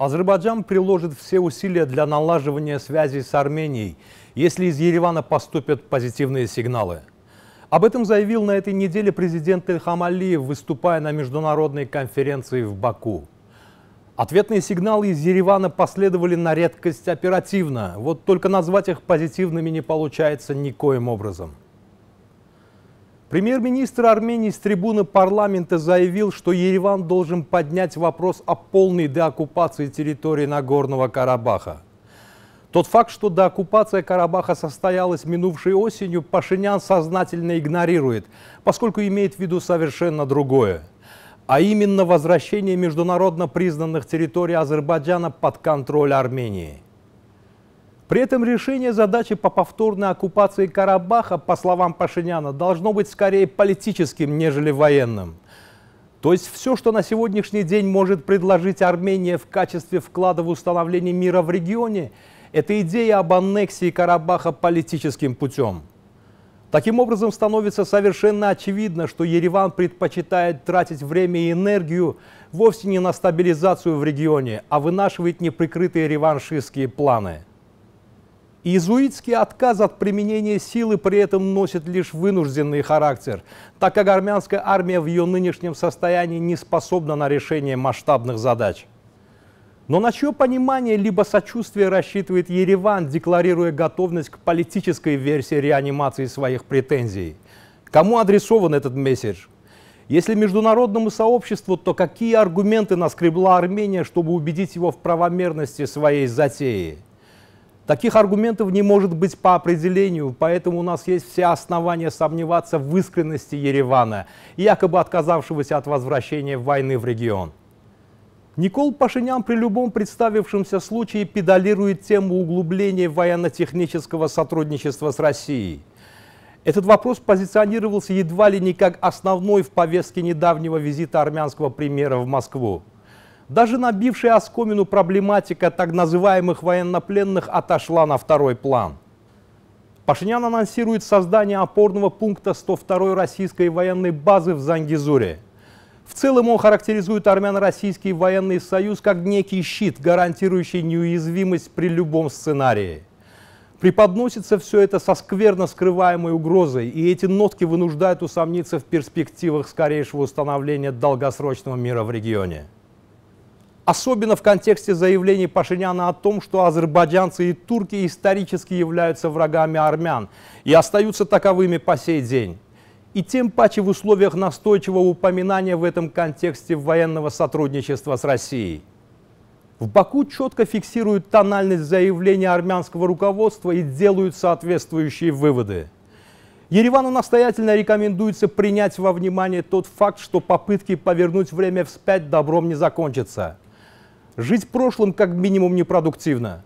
Азербайджан приложит все усилия для налаживания связи с Арменией, если из Еревана поступят позитивные сигналы. Об этом заявил на этой неделе президент Ильхам Алиев, выступая на международной конференции в Баку. Ответные сигналы из Еревана последовали на редкость оперативно, вот только назвать их позитивными не получается никоим образом. Премьер-министр Армении с трибуны парламента заявил, что Ереван должен поднять вопрос о полной деоккупации территории Нагорного Карабаха. Тот факт, что деоккупация Карабаха состоялась минувшей осенью, Пашинян сознательно игнорирует, поскольку имеет в виду совершенно другое. А именно возвращение международно признанных территорий Азербайджана под контроль Армении – при этом решение задачи по повторной оккупации Карабаха, по словам Пашиняна, должно быть скорее политическим, нежели военным. То есть все, что на сегодняшний день может предложить Армения в качестве вклада в установление мира в регионе, это идея об аннексии Карабаха политическим путем. Таким образом, становится совершенно очевидно, что Ереван предпочитает тратить время и энергию вовсе не на стабилизацию в регионе, а вынашивает неприкрытые реваншистские планы – Иезуитский отказ от применения силы при этом носит лишь вынужденный характер, так как армянская армия в ее нынешнем состоянии не способна на решение масштабных задач. Но на чье понимание либо сочувствие рассчитывает Ереван, декларируя готовность к политической версии реанимации своих претензий? Кому адресован этот месседж? Если международному сообществу, то какие аргументы наскребла Армения, чтобы убедить его в правомерности своей затеи? Таких аргументов не может быть по определению, поэтому у нас есть все основания сомневаться в искренности Еревана, якобы отказавшегося от возвращения войны в регион. Никол Пашинян при любом представившемся случае педалирует тему углубления военно-технического сотрудничества с Россией. Этот вопрос позиционировался едва ли не как основной в повестке недавнего визита армянского премьера в Москву. Даже набившая оскомину проблематика так называемых военнопленных отошла на второй план. Пашинян анонсирует создание опорного пункта 102-й российской военной базы в Зангизуре. В целом он характеризует армяно-российский военный союз как некий щит, гарантирующий неуязвимость при любом сценарии. Преподносится все это со скверно скрываемой угрозой, и эти нотки вынуждают усомниться в перспективах скорейшего установления долгосрочного мира в регионе. Особенно в контексте заявлений Пашиняна о том, что азербайджанцы и турки исторически являются врагами армян и остаются таковыми по сей день. И тем паче в условиях настойчивого упоминания в этом контексте военного сотрудничества с Россией. В Баку четко фиксируют тональность заявления армянского руководства и делают соответствующие выводы. Еревану настоятельно рекомендуется принять во внимание тот факт, что попытки повернуть время вспять добром не закончатся. Жить прошлым как минимум непродуктивно.